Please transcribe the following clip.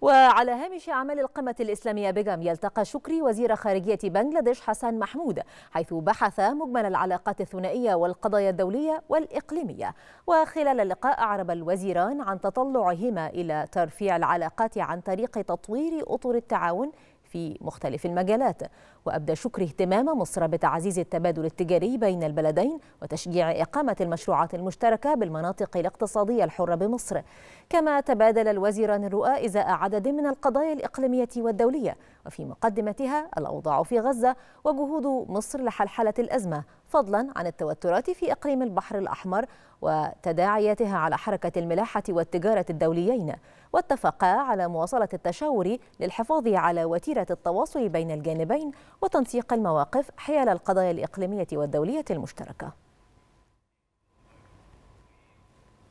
وعلى هامش أعمال القمة الإسلامية بجام يلتقى شكري وزير خارجية بنجلاديش حسن محمود حيث بحث مجمل العلاقات الثنائية والقضايا الدولية والإقليمية وخلال اللقاء أعرب الوزيران عن تطلعهما إلى ترفيع العلاقات عن طريق تطوير أطر التعاون في مختلف المجالات وأبدى شكر اهتمام مصر بتعزيز التبادل التجاري بين البلدين وتشجيع إقامة المشروعات المشتركة بالمناطق الاقتصادية الحرة بمصر كما تبادل الوزيران الرؤى إزاء عدد من القضايا الإقليمية والدولية وفي مقدمتها الأوضاع في غزة وجهود مصر لحلحلة الأزمة فضلا عن التوترات في إقليم البحر الأحمر وتداعياتها على حركة الملاحة والتجارة الدوليين واتفقا على مواصلة التشاور للحفاظ على وتيرة التواصل بين الجانبين وتنسيق المواقف حيال القضايا الإقليمية والدولية المشتركة